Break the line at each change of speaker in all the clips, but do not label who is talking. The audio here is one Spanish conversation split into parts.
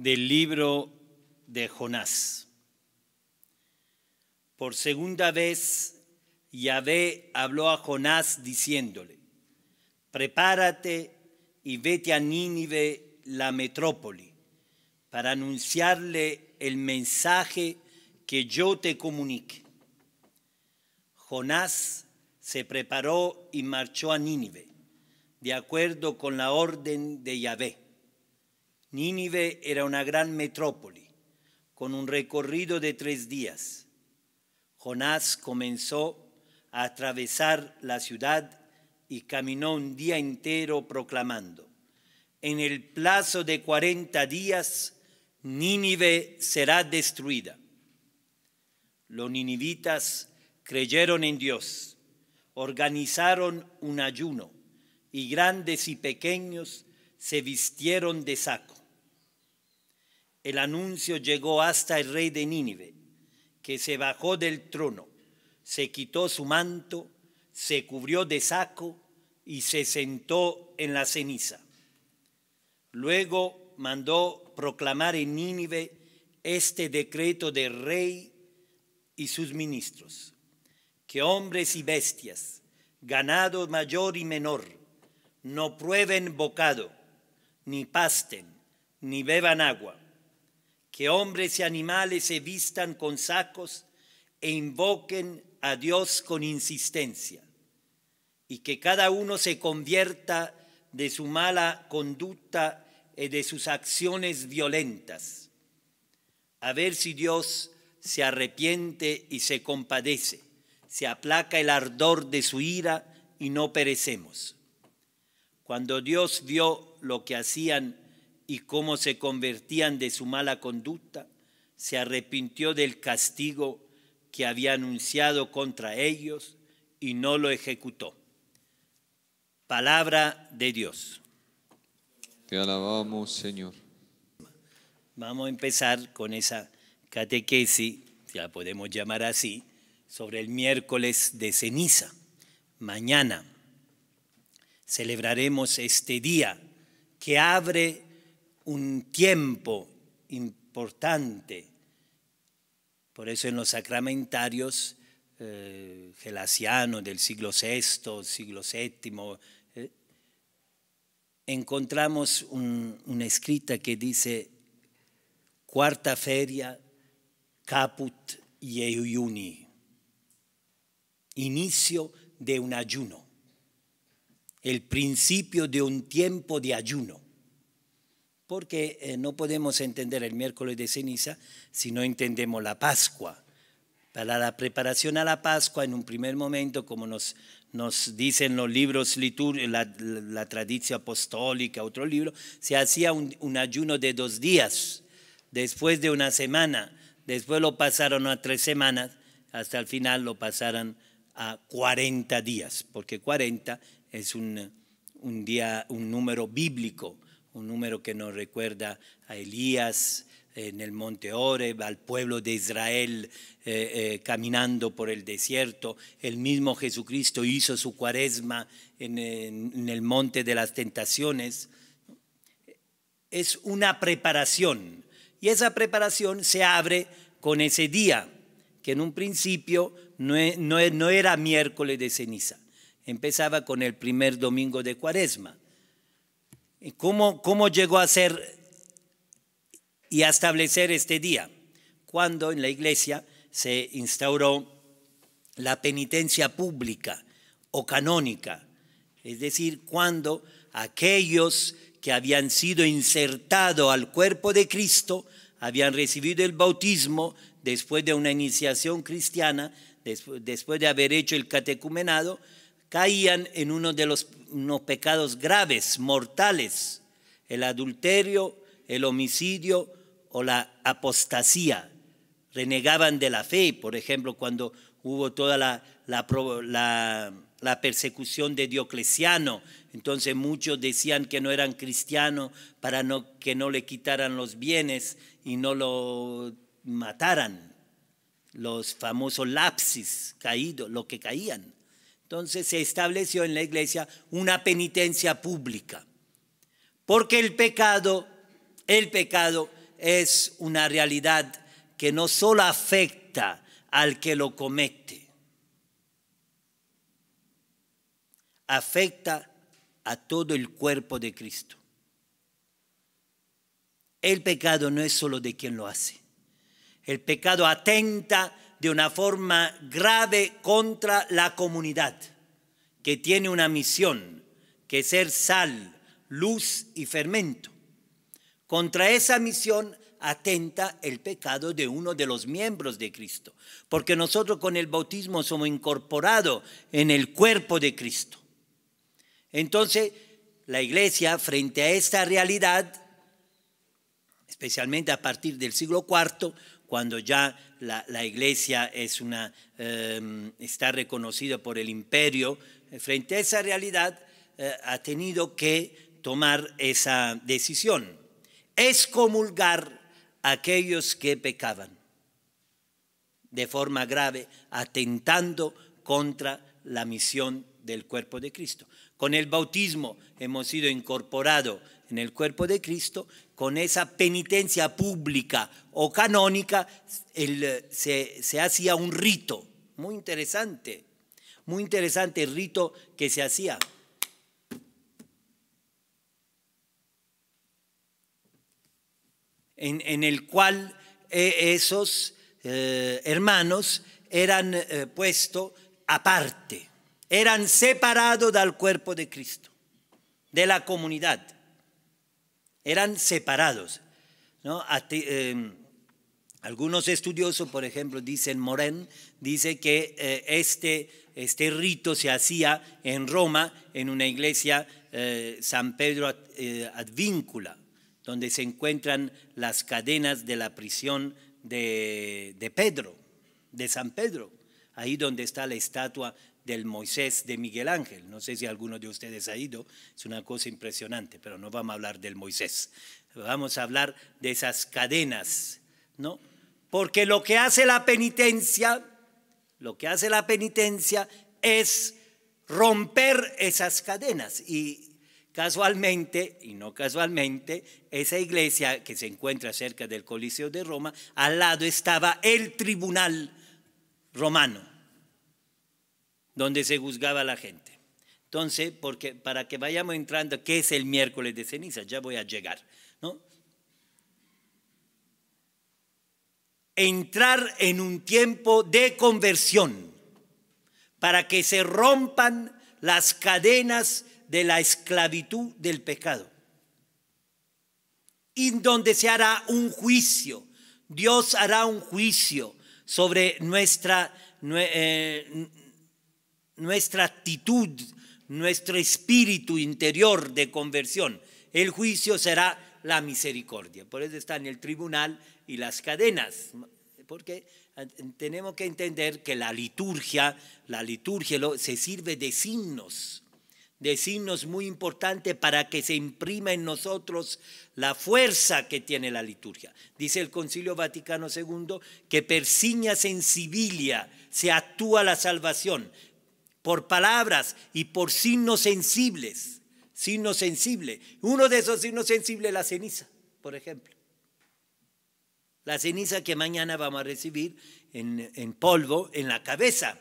del libro de Jonás. Por segunda vez, Yahvé habló a Jonás diciéndole, prepárate y vete a Nínive, la metrópoli, para anunciarle el mensaje que yo te comunique. Jonás se preparó y marchó a Nínive, de acuerdo con la orden de Yahvé. Nínive era una gran metrópoli con un recorrido de tres días. Jonás comenzó a atravesar la ciudad y caminó un día entero proclamando, en el plazo de cuarenta días Nínive será destruida. Los ninivitas creyeron en Dios, organizaron un ayuno y grandes y pequeños se vistieron de saco el anuncio llegó hasta el rey de Nínive, que se bajó del trono, se quitó su manto, se cubrió de saco y se sentó en la ceniza. Luego mandó proclamar en Nínive este decreto del rey y sus ministros, que hombres y bestias, ganado mayor y menor, no prueben bocado, ni pasten, ni beban agua que hombres y animales se vistan con sacos e invoquen a Dios con insistencia, y que cada uno se convierta de su mala conducta y de sus acciones violentas, a ver si Dios se arrepiente y se compadece, se aplaca el ardor de su ira y no perecemos. Cuando Dios vio lo que hacían y cómo se convertían de su mala conducta, se arrepintió del castigo que había anunciado contra ellos y no lo ejecutó. Palabra de Dios. Te alabamos, Señor. Vamos a empezar con esa catequesis, la podemos llamar así, sobre el miércoles de ceniza. Mañana celebraremos este día que abre un tiempo importante. Por eso en los sacramentarios eh, gelasiano del siglo VI, siglo VII, eh, encontramos una escrita que dice cuarta feria caput iuni, inicio de un ayuno, el principio de un tiempo de ayuno porque eh, no podemos entender el miércoles de ceniza si no entendemos la Pascua. Para la preparación a la Pascua, en un primer momento, como nos, dicen los libros litúrgicos, la, tradición apostólica, otro libro, se hacía un, ayuno de dos días, después de una semana, después lo pasaron a tres semanas, hasta el final lo pasaron a 40 días, porque 40 es un, un, día, un número bíblico un número que nos recuerda a Elías eh, en el monte Oreb, al pueblo de Israel eh, eh, caminando por el desierto. El mismo Jesucristo hizo su cuaresma en, el monte de las tentaciones. Es una preparación y esa preparación se abre con ese día, que en un principio no e, e, era miércoles de ceniza, empezaba con el primer domingo de cuaresma. ¿Cómo, llegó a ser y a establecer este día? Cuando en la iglesia se instauró la penitencia pública o canónica, es decir, cuando aquellos que habían sido insertados al cuerpo de Cristo habían recibido el bautismo después de una iniciación cristiana, después de haber hecho el catecumenado, caían en uno de los pecados graves, mortales, el adulterio, el homicidio o la apostasía. Renegaban de la fe, por ejemplo, cuando hubo toda la, la, persecución de Diocleciano, entonces muchos decían que no eran cristianos para no, que no le quitaran los bienes y no lo mataran. Los famosos lapsis caídos, lo que caían. Entonces se estableció en la iglesia una penitencia pública, porque el pecado, el pecado es una realidad que no solo afecta al que lo comete, afecta a todo el cuerpo de Cristo. El pecado no es solo de quien lo hace. El pecado atenta de una forma grave contra la comunidad, que tiene una misión, que es ser sal, luz y fermento. Contra esa misión atenta el pecado de uno de los miembros de Cristo, porque nosotros con el bautismo somos incorporados en el cuerpo de Cristo. Entonces, la iglesia frente a esta realidad, especialmente a partir del siglo IV, cuando ya la, iglesia es una, em, está reconocida por el imperio, eh, frente a esa realidad eh, ha tenido que tomar esa decisión, excomulgar a aquellos que pecaban de forma grave, atentando contra la misión del cuerpo de Cristo. Con el bautismo hemos sido incorporados en el cuerpo de Cristo, con esa penitencia pública o canónica, eh, se, hacía un rito. Muy interesante, muy interesante el rito que se hacía. En, el cual eh, esos eh, hermanos eran puestos aparte, eran separados del cuerpo de Cristo, de la comunidad eran separados. Em, algunos estudiosos, por ejemplo, dicen Morén, dice que eh, este, este, rito se hacía en Roma, en una iglesia eh, San Pedro eh, Advíncula, donde se encuentran las cadenas de la prisión de, de Pedro, de San Pedro, ahí donde está la estatua del Moisés de Miguel Ángel. No sé si alguno de ustedes ha ido, es una cosa impresionante, pero no vamos a hablar del Moisés. Vamos a hablar de esas cadenas, ¿no? Porque lo que hace la penitencia, lo que hace la penitencia es romper esas cadenas y casualmente, y no casualmente, esa iglesia que se encuentra cerca del Coliseo de Roma, al lado estaba el tribunal romano donde se juzgaba a la gente. Entonces, porque, para que vayamos entrando, ¿qué es el miércoles de ceniza? Ya voy a llegar, ¿no? Entrar en un tiempo de conversión para que se rompan las cadenas de la esclavitud del pecado. Y donde se hará un juicio, Dios hará un juicio sobre nuestra, eh, nuestra actitud, nuestro espíritu interior de conversión. El juicio será la misericordia. Por eso están el tribunal y las cadenas, porque eh, tenemos que entender que la liturgia, la liturgia se sirve de signos, de signos muy importantes para que se imprima en nosotros la fuerza que tiene la liturgia. Dice el Concilio Vaticano II que persiña en se actúa la salvación, por palabras y por signos sensibles. Signos sensibles. Uno de esos signos sensibles es la ceniza, por ejemplo. La ceniza que mañana vamos a recibir en, polvo en la cabeza.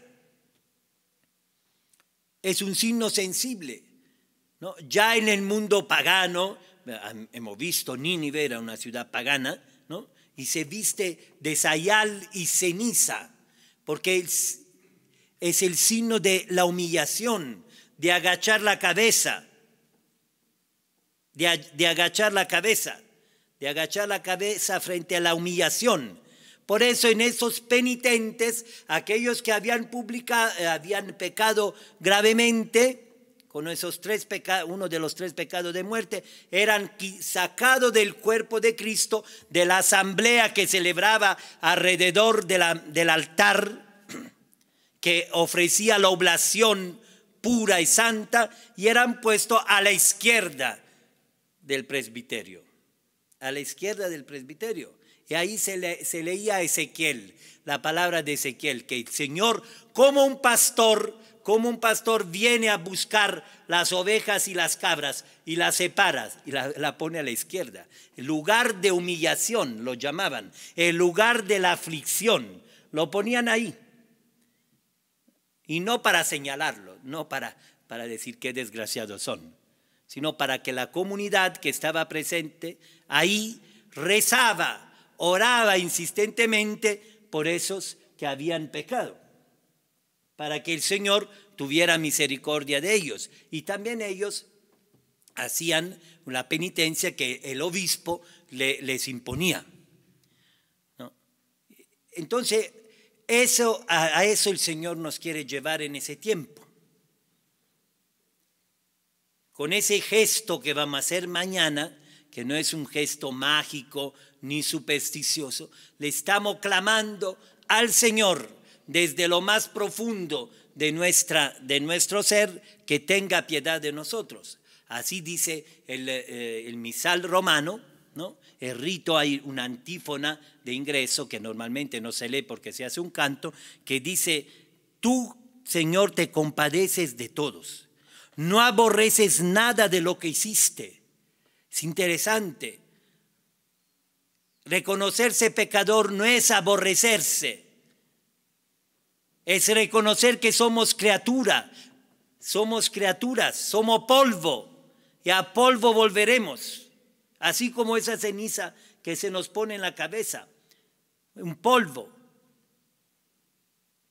Es un signo sensible. Ya en el mundo pagano, hemos visto Nínive era una ciudad pagana, ¿no? y se viste de sayal y ceniza, porque el, es el signo de la humillación, de agachar la cabeza, de, agachar la cabeza, de agachar la cabeza frente a la humillación. Por eso en esos penitentes, aquellos que habían, publicado, eh, habían pecado gravemente, con esos tres pecados, uno de los tres pecados de muerte, eran sacados del cuerpo de Cristo, de la asamblea que celebraba alrededor del altar, que ofrecía la oblación pura y santa y eran puestos a la izquierda del presbiterio, a la izquierda del presbiterio. Y ahí se, leía Ezequiel, la palabra de Ezequiel, que el Señor, como un pastor, como un pastor viene a buscar las ovejas y las cabras y las separa y la, la pone a la izquierda. El lugar de humillación lo llamaban, el lugar de la aflicción, lo ponían ahí. Y no para señalarlo, no para, para decir qué desgraciados son, sino para que la comunidad que estaba presente ahí rezaba, oraba insistentemente por esos que habían pecado, para que el Señor tuviera misericordia de ellos. Y también ellos hacían la penitencia que el obispo les imponía. Entonces, eso, a, eso el Señor nos quiere llevar en ese tiempo. Con ese gesto que vamos a hacer mañana, que no es un gesto mágico ni supersticioso, le estamos clamando al Señor desde lo más profundo de, nuestra, de nuestro ser que tenga piedad de nosotros. Así dice el, eh, el misal romano, ¿no? el rito hay una antífona de ingreso que normalmente no se lee porque se hace un canto, que dice, tú, Señor, te compadeces de todos, no aborreces nada de lo que hiciste. Es interesante. Reconocerse pecador no es aborrecerse, es reconocer que somos criatura, somos criaturas, somos polvo y a polvo volveremos así como esa ceniza que se nos pone en la cabeza, un polvo.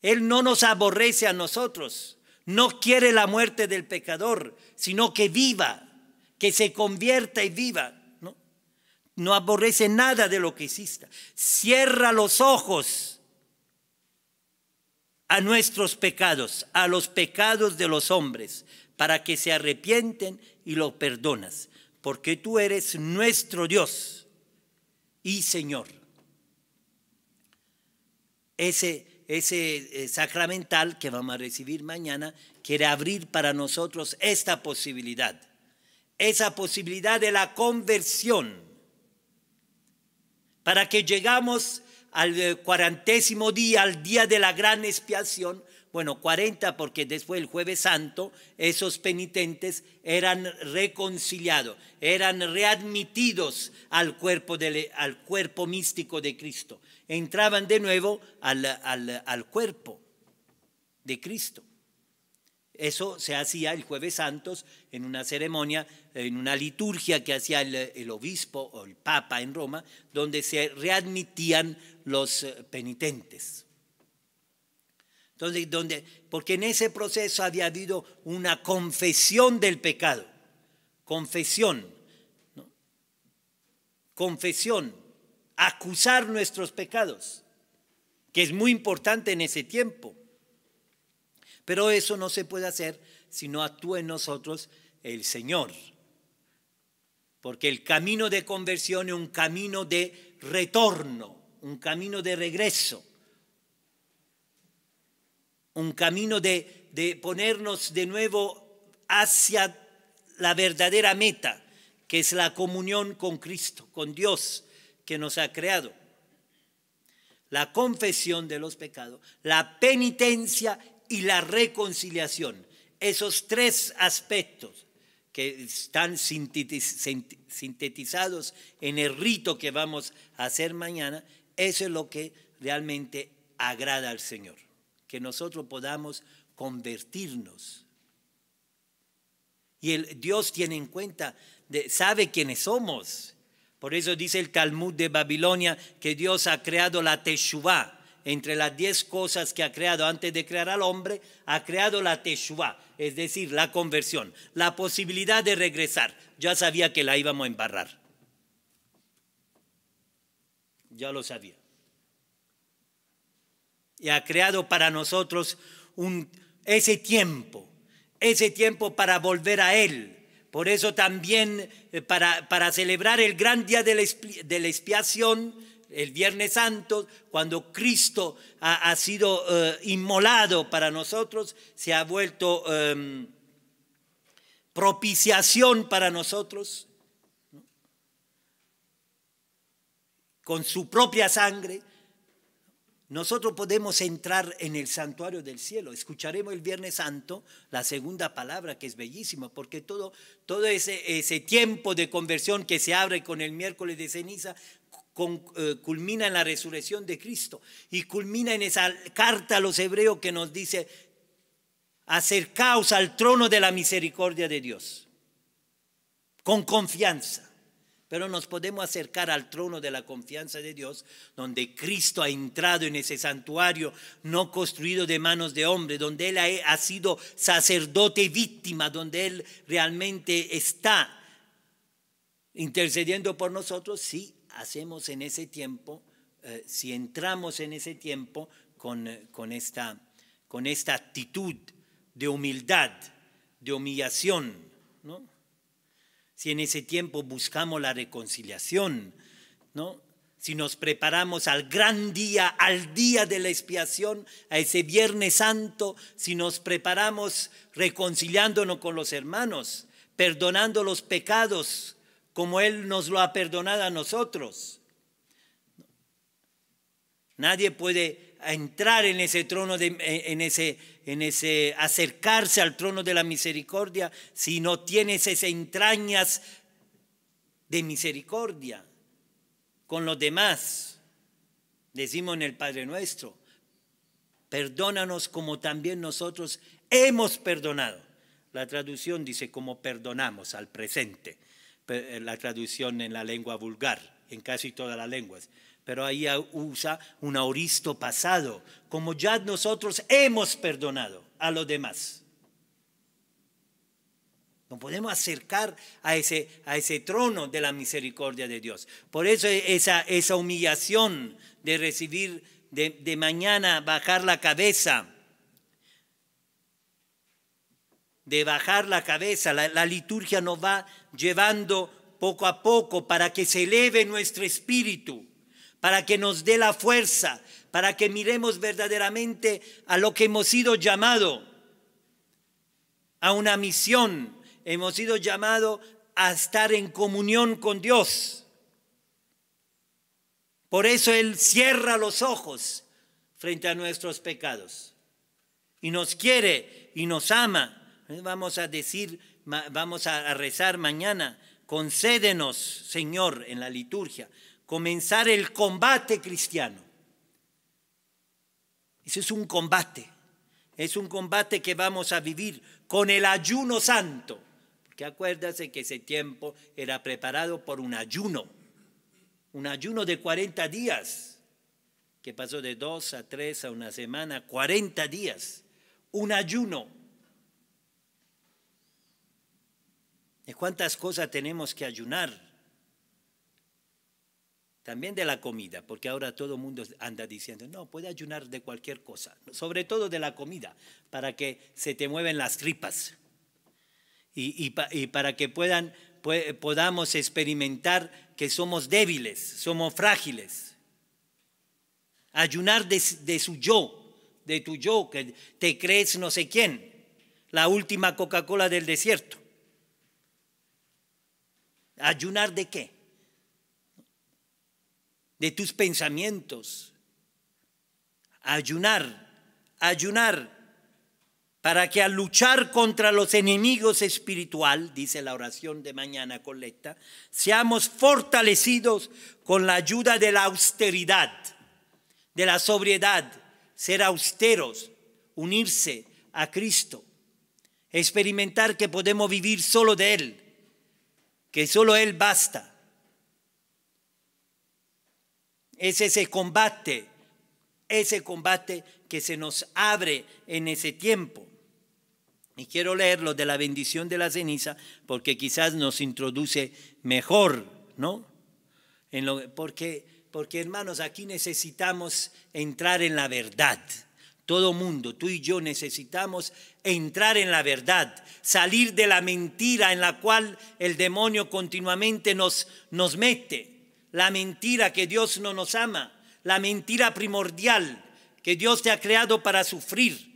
Él no nos aborrece a nosotros, no quiere la muerte del pecador, sino que viva, que se convierta y viva. No, aborrece nada de lo que hiciste. Cierra los ojos a nuestros pecados, a los pecados de los hombres, para que se arrepienten y lo perdonas porque tú eres nuestro Dios y Señor. Ese, ese eh, sacramental que vamos a recibir mañana quiere abrir para nosotros esta posibilidad, esa posibilidad de la conversión, para que llegamos al eh, cuarentésimo día, al día de la gran expiación, bueno, 40 porque después del jueves santo esos penitentes eran reconciliados, eran readmitidos al cuerpo, al cuerpo místico de Cristo, entraban de nuevo al, cuerpo de Cristo. Eso se hacía el jueves santos en una ceremonia, en una liturgia que hacía el, obispo o el papa en Roma, donde se readmitían los eh, penitentes porque en ese proceso había habido una confesión del pecado. Confesión. Confesión. Acusar nuestros pecados. Que es muy importante en ese tiempo. Pero eso no se puede hacer si no actúa en nosotros el Señor. Porque el camino de conversión es un camino de retorno, un camino de regreso un camino de, de ponernos de nuevo hacia la verdadera meta, que es la comunión con Cristo, con Dios que nos ha creado. La confesión de los pecados, la penitencia y la reconciliación. Esos tres aspectos que están sintetizados en el rito que vamos a hacer mañana, eso es lo que realmente agrada al Señor que nosotros podamos convertirnos. Y el, Dios tiene en cuenta, sabe quiénes somos. Por eso dice el Talmud de Babilonia que Dios ha creado la Teshuvah. Entre las diez cosas que ha creado antes de crear al hombre, ha creado la Teshuvah, es decir, la conversión, la posibilidad de regresar. Ya sabía que la íbamos a embarrar. Ya lo sabía y ha creado para nosotros ese tiempo, ese tiempo para volver a Él. Por eso también eh, para, para celebrar el gran día de la, expiación, el Viernes Santo, cuando Cristo ha, sido eh, inmolado para nosotros, se ha vuelto em, propiciación para nosotros, con su propia sangre nosotros podemos entrar en el santuario del cielo. Escucharemos el Viernes Santo la segunda palabra que es bellísima, porque todo, todo ese, tiempo de conversión que se abre con el miércoles de ceniza eh, culmina en la resurrección de Cristo y culmina en esa carta a los hebreos que nos dice, acercaos al trono de la misericordia de Dios, con confianza pero nos podemos acercar al trono de la confianza de Dios, donde Cristo ha entrado en ese santuario no construido de manos de hombre, donde Él ha, sido sacerdote víctima, donde Él realmente está intercediendo por nosotros, si hacemos en ese tiempo, eh, si entramos en ese tiempo con, eh, con, esta, con esta actitud de humildad, de humillación, ¿no? si en ese tiempo buscamos la reconciliación, ¿no? si nos preparamos al gran día, al día de la expiación, a ese Viernes Santo, si nos preparamos reconciliándonos con los hermanos, perdonando los pecados como Él nos lo ha perdonado a nosotros. Nadie puede a entrar en ese trono, en, ese, en ese acercarse al trono de la misericordia si no tienes esas entrañas de misericordia con los demás. Decimos en el Padre Nuestro, perdónanos como también nosotros hemos perdonado. La traducción dice como perdonamos al presente, eh, la traducción en la lengua vulgar, en casi todas las lenguas pero ahí usa un auristo pasado, como ya nosotros hemos perdonado a los demás. No podemos acercar a ese, a ese trono de la misericordia de Dios. Por eso e-, esa, esa humillación de recibir, de, mañana bajar la cabeza, de bajar la cabeza, la liturgia nos va llevando poco a poco para que se eleve nuestro espíritu para que nos dé la fuerza, para que miremos verdaderamente a lo que hemos sido llamado, a una misión, hemos sido llamados a estar en comunión con Dios. Por eso Él cierra los ojos frente a nuestros pecados y nos quiere y nos ama. Vamos a decir, vamos a rezar mañana, concédenos, Señor, en la liturgia, comenzar el combate cristiano. Ese es un combate, es un combate que vamos a vivir con el ayuno santo, porque acuérdase que ese tiempo era preparado por un ayuno, un ayuno de 40 días, que pasó de dos a tres a una semana, 40 días, un ayuno. ¿De cuántas cosas tenemos que ayunar? también de la comida, porque ahora todo el mundo anda diciendo, no, puede ayunar de cualquier cosa, sobre todo de la comida, para que se te mueven las tripas y, para que puedan, podamos experimentar que somos débiles, somos frágiles. Ayunar de, de su yo, de tu yo, que te crees no sé quién, la última Coca-Cola del desierto. ¿Ayunar de qué? de tus pensamientos. Ayunar, ayunar, para que al luchar contra los enemigos espiritual, dice la oración de mañana colecta, seamos fortalecidos con la ayuda de la austeridad, de la sobriedad, ser austeros, unirse a Cristo, experimentar que podemos vivir solo de Él, que solo Él basta es ese combate, ese combate que se nos abre en ese tiempo. Y quiero leerlo de la bendición de la ceniza porque quizás nos introduce mejor, ¿no? porque, porque hermanos, aquí necesitamos entrar en la verdad. Todo mundo, tú y yo necesitamos entrar en la verdad, salir de la mentira en la cual el demonio continuamente nos, nos mete la mentira que Dios no nos ama, la mentira primordial que Dios te ha creado para sufrir,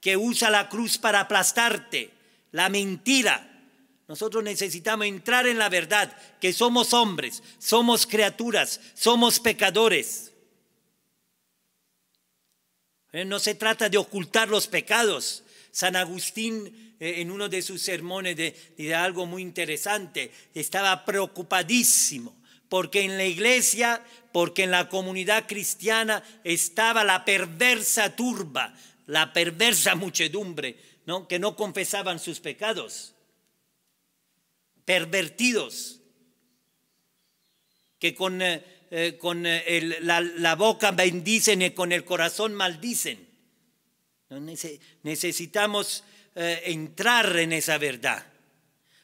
que usa la cruz para aplastarte, la mentira. Nosotros necesitamos entrar en la verdad, que somos hombres, somos criaturas, somos pecadores. Eh, no se trata de ocultar los pecados, San Agustín eh, en uno de sus sermones de, algo muy interesante. Estaba preocupadísimo porque en la iglesia, porque en la comunidad cristiana estaba la perversa turba, la perversa muchedumbre, ¿no? que no confesaban sus pecados, pervertidos, que con, eh, eh, la, la boca bendicen y con el corazón maldicen. Necesitamos eh, entrar en esa verdad.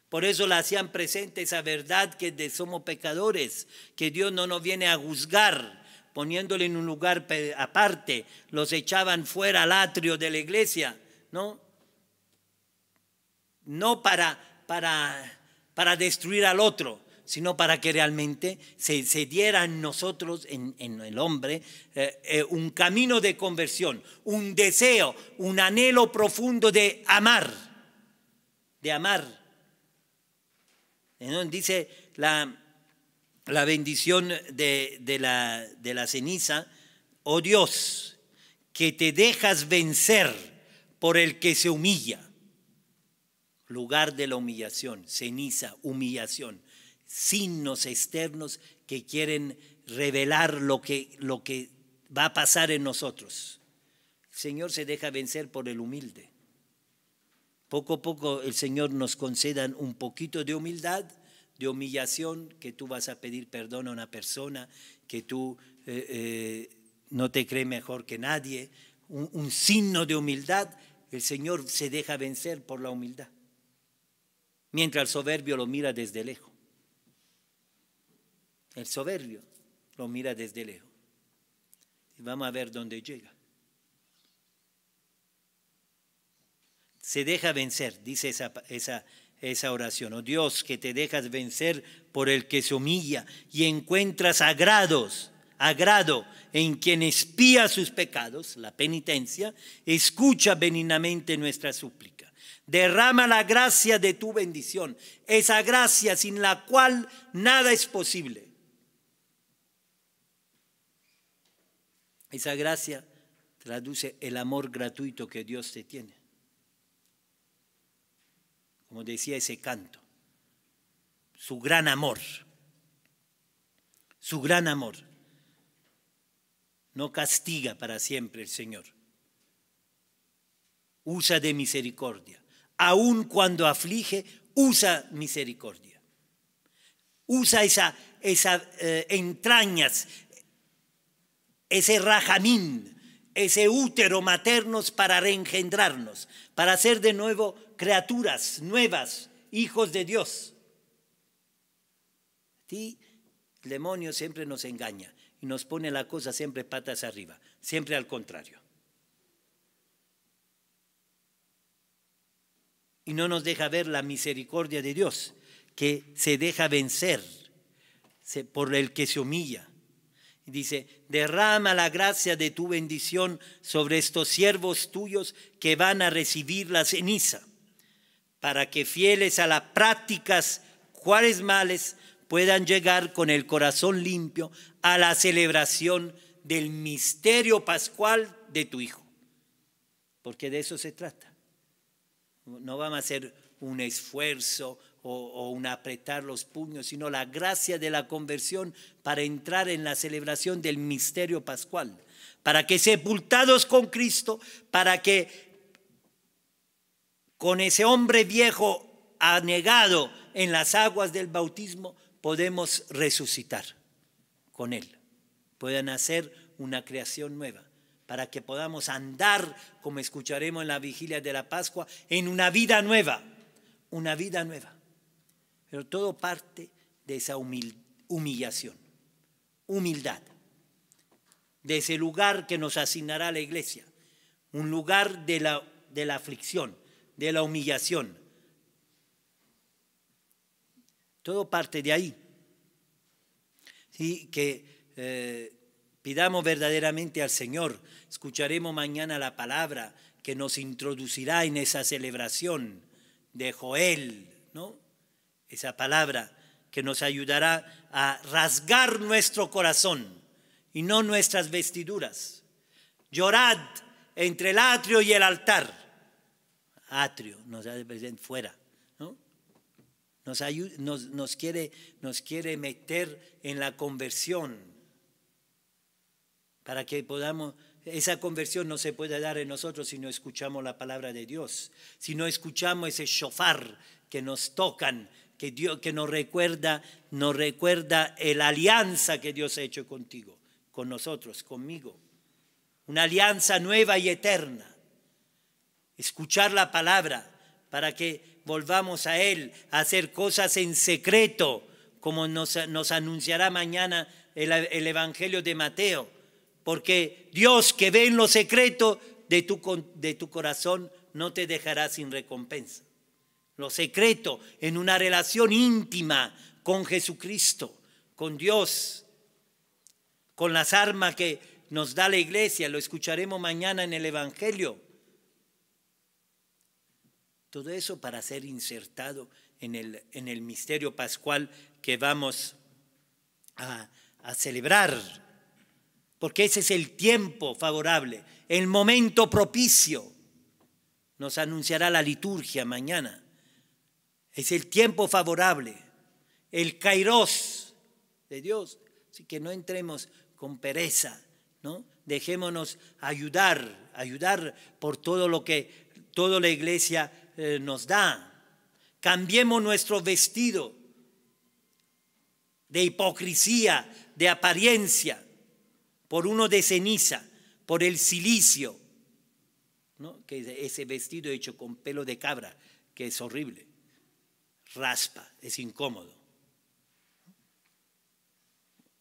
Por eso la hacían presente esa verdad que somos pecadores, que Dios no nos viene a juzgar poniéndole en un lugar aparte, los echaban fuera al atrio de la iglesia, ¿no? No para, para, para destruir al otro, sino para que realmente se, diera en nosotros, en, el hombre, eh, eh, un camino de conversión, un deseo, un anhelo profundo de amar, de amar. dice la, bendición de, la, de la ceniza, oh Dios, que te dejas vencer por el que se humilla lugar de la humillación, ceniza, humillación signos externos que quieren revelar lo que, lo que va a pasar en nosotros. El Señor se deja vencer por el humilde. Poco a poco el Señor nos conceda un poquito de humildad, de humillación, que tú vas a pedir perdón a una persona, que tú eh, eh, no te cree mejor que nadie, un signo de humildad. El Señor se deja vencer por la humildad, mientras el soberbio lo mira desde lejos. El soberbio lo mira desde lejos. Y vamos a ver dónde llega. Se deja vencer, dice esa, esa, esa oración. Oh Dios, que te dejas vencer por el que se humilla y encuentras agrados, agrado en quien espía sus pecados, la penitencia, escucha benignamente nuestra súplica. Derrama la gracia de tu bendición, esa gracia sin la cual nada es posible. Esa gracia traduce el amor gratuito que Dios te tiene. Como decía ese canto, su gran amor, su gran amor. No castiga para siempre el Señor. Usa de misericordia. Aun cuando aflige, usa misericordia. Usa esas esa, eh, entrañas ese rajamín, ese útero maternos para reengendrarnos, para ser de nuevo criaturas nuevas, hijos de Dios. A ti, el demonio siempre nos engaña y nos pone la cosa siempre patas arriba, siempre al contrario. Y no nos deja ver la misericordia de Dios, que se deja vencer por el que se humilla, dice, derrama la gracia de tu bendición sobre estos siervos tuyos que van a recibir la ceniza, para que fieles a las prácticas males puedan llegar con el corazón limpio a la celebración del misterio pascual de tu Hijo. Porque de eso se trata. No vamos a hacer un esfuerzo, o, un apretar los puños, sino la gracia de la conversión para entrar en la celebración del misterio pascual, para que sepultados con Cristo, para que con ese hombre viejo anegado en las aguas del bautismo, podemos resucitar con Él. Puedan hacer una creación nueva para que podamos andar, como escucharemos en la vigilia de la Pascua, en una vida nueva, una vida nueva. Pero todo parte de esa humillación, humildad, de ese lugar que nos asignará la iglesia, un lugar de la, de la aflicción, de la humillación. Todo parte de ahí. Y que eh, pidamos verdaderamente al Señor. Escucharemos mañana la palabra que nos introducirá en esa celebración de Joel, ¿no? esa palabra que nos ayudará a rasgar nuestro corazón y no nuestras vestiduras. Llorad entre el atrio y el altar. Atrio, nos hace presente fuera. ¿no? Nos, quiere, nos quiere meter en la conversión para que podamos esa conversión no se puede dar en nosotros si no escuchamos la palabra de Dios, si no escuchamos ese shofar que nos tocan que, nos, recuerda, nos recuerda la alianza que Dios ha hecho contigo, con nosotros, conmigo. Una alianza nueva y eterna. Escuchar la palabra para que volvamos a Él, a hacer cosas en secreto, como nos, anunciará mañana el, Evangelio de Mateo. Porque Dios que ve en lo secreto de tu corazón no te dejará sin recompensa lo secreto, en una relación íntima con Jesucristo, con Dios, con las armas que nos da la iglesia, lo escucharemos mañana en el Evangelio. Todo eso para ser insertado en el, en el misterio pascual que vamos a, a celebrar, porque ese es el tiempo favorable, el momento propicio. Nos anunciará la liturgia mañana. Es el tiempo favorable, el kairos de Dios. Así que no entremos con pereza, ¿no? Dejémonos ayudar, ayudar por todo lo que toda la iglesia eh, nos da. Cambiemos nuestro vestido de hipocresía, de apariencia, por uno de ceniza, por el silicio, ¿no? que ese vestido hecho con pelo de cabra, que es horrible raspa, es incómodo.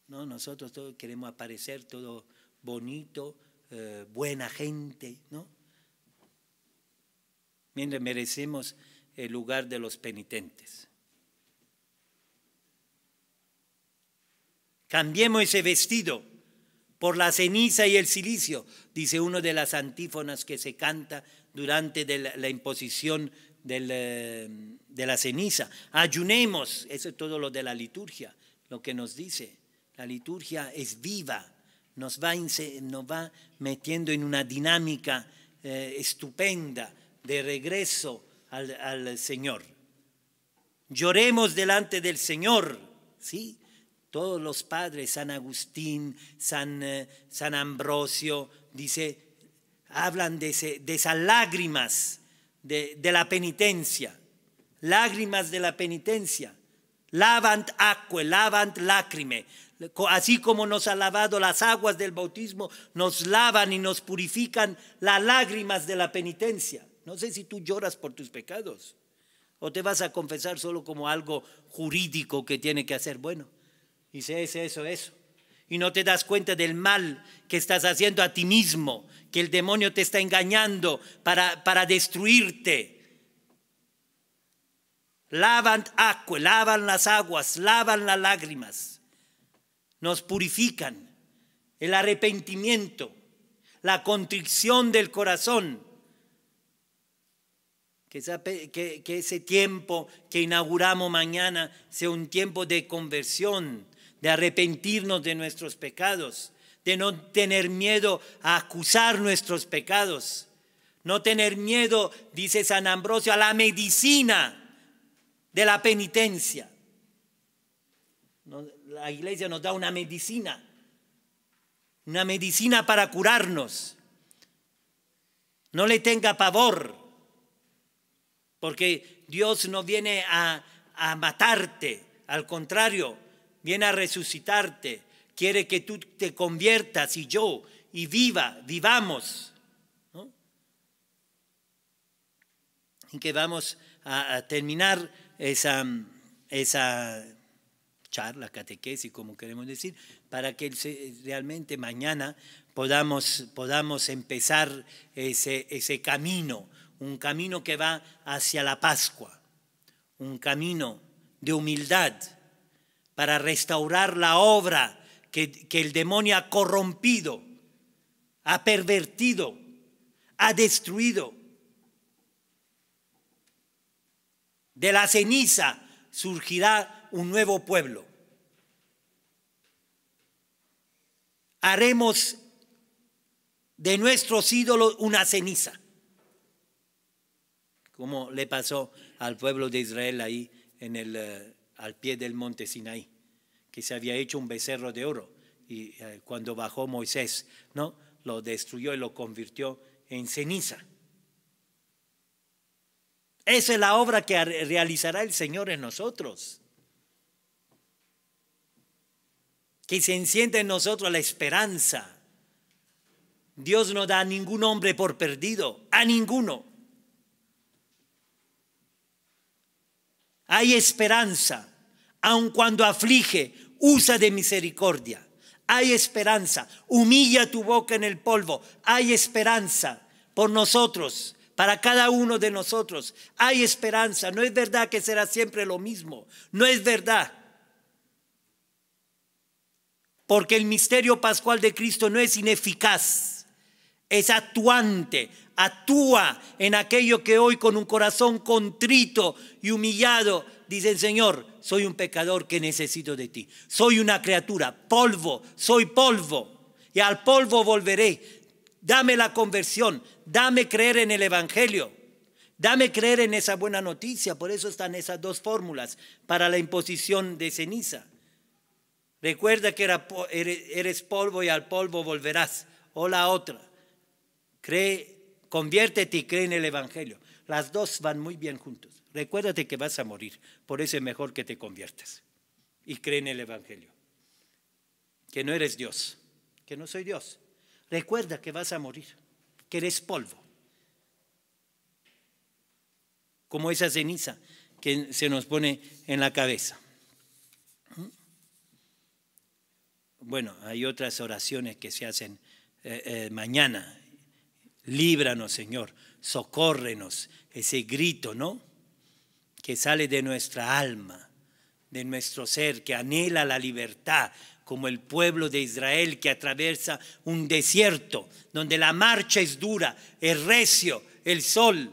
No, nosotros todos queremos aparecer todo bonito, eh, buena gente, ¿no? Mientras merecemos el lugar de los penitentes. Cambiemos ese vestido por la ceniza y el silicio, dice uno de las antífonas que se canta durante la imposición eh, de la ceniza. Ayunemos, eso es todo lo de la liturgia, lo que nos dice. La liturgia es viva, nos va, nos va metiendo en una dinámica eh, estupenda de regreso al, Señor. Lloremos delante del Señor, ¿sí? Todos los padres, San Agustín, San, eh, San Ambrosio, dice, hablan de, de esas lágrimas de, la penitencia, lágrimas de la penitencia. Lavant acue, lavant lacrime. Así como nos ha lavado las aguas del bautismo, nos lavan y nos purifican las lágrimas de la penitencia. No sé si tú lloras por tus pecados o te vas a confesar solo como algo jurídico que tiene que hacer. Bueno, hice es eso, eso y no te das cuenta del mal que estás haciendo a ti mismo, que el demonio te está engañando para, destruirte. Lavan lavan las aguas, lavan las lágrimas, nos purifican. El arrepentimiento, la contrición del corazón, que ese tiempo que inauguramos mañana sea un tiempo de conversión de arrepentirnos de nuestros pecados, de no tener miedo a acusar nuestros pecados, no tener miedo, dice San Ambrosio, a la medicina de la penitencia. La iglesia nos da una medicina, una medicina para curarnos. No le tenga pavor, porque Dios no viene a, matarte, al contrario, viene a resucitarte, quiere que tú te conviertas y yo, y viva, vivamos. Y que vamos a, a terminar esa, esa charla, catequesis, como queremos decir, para que realmente mañana podamos, podamos empezar ese, ese camino, un camino que va hacia la Pascua, un camino de humildad para restaurar la obra que, el demonio ha corrompido, ha pervertido, ha destruido. De la ceniza surgirá un nuevo pueblo. Haremos de nuestros ídolos una ceniza, como le pasó al pueblo de Israel ahí en el eh, al pie del monte Sinaí, que se había hecho un becerro de oro. Y eh, cuando bajó Moisés, ¿no? Lo destruyó y lo convirtió en ceniza. Esa es la obra que realizará el Señor en nosotros. Que se encienda en nosotros la esperanza. Dios no da a ningún hombre por perdido, a ninguno. hay esperanza, aun cuando aflige, usa de misericordia. Hay esperanza, humilla tu boca en el polvo, hay esperanza por nosotros, para cada uno de nosotros, hay esperanza. No es verdad que será siempre lo mismo, no es verdad. Porque el misterio pascual de Cristo no es ineficaz, es actuante, Actúa en aquello que hoy con un corazón contrito y humillado el Señor, soy un pecador que necesito de ti. Soy una criatura, polvo, soy polvo. Y al polvo volveré. Dame la conversión, dame creer en el Evangelio. Dame creer en esa buena noticia. Por eso están esas dos fórmulas para la imposición de ceniza. Recuerda que eres polvo y al polvo volverás. O la otra. Cree conviértete y cree en el Evangelio. Las dos van muy bien juntos. Recuérdate que vas a morir, por eso es mejor que te conviertas y cree en el Evangelio. Que no eres Dios, que no soy Dios. Recuerda que vas a morir, que eres polvo, como esa ceniza que se nos pone en la cabeza. Bueno, hay otras oraciones que se hacen eh, eh, mañana líbranos Señor, socórrenos, ese grito, ¿no? Que sale de nuestra alma, de nuestro ser, que anhela la libertad, como el pueblo de Israel que atraviesa un desierto donde la marcha es dura, es recio, el sol.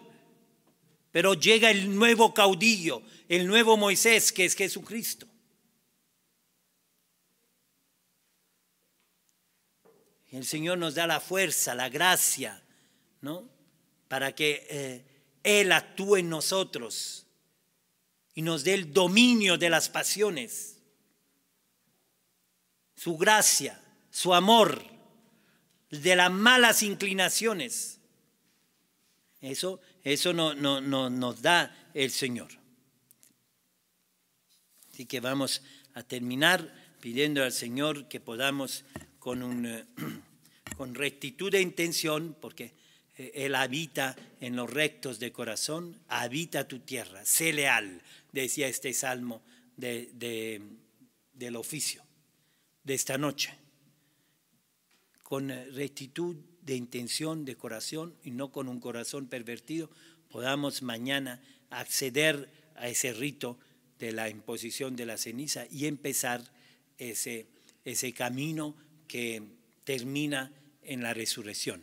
Pero llega el nuevo caudillo, el nuevo Moisés, que es Jesucristo. El Señor nos da la fuerza, la gracia ¿no? Para que eh, Él actúe en nosotros y nos dé el dominio de las pasiones, su gracia, su amor, de las malas inclinaciones. Eso, eso no, nos da el Señor. Así que vamos a terminar pidiendo al Señor que podamos con, eh, con rectitud de intención, porque eh, él habita en los rectos de corazón, habita tu tierra, sé leal, decía este salmo del oficio de esta noche, con eh, rectitud de intención, de corazón y no con un corazón pervertido, podamos mañana acceder a ese rito de la imposición de la ceniza y empezar ese, ese camino que termina en la resurrección,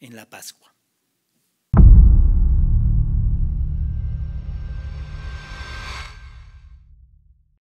en la Pascua.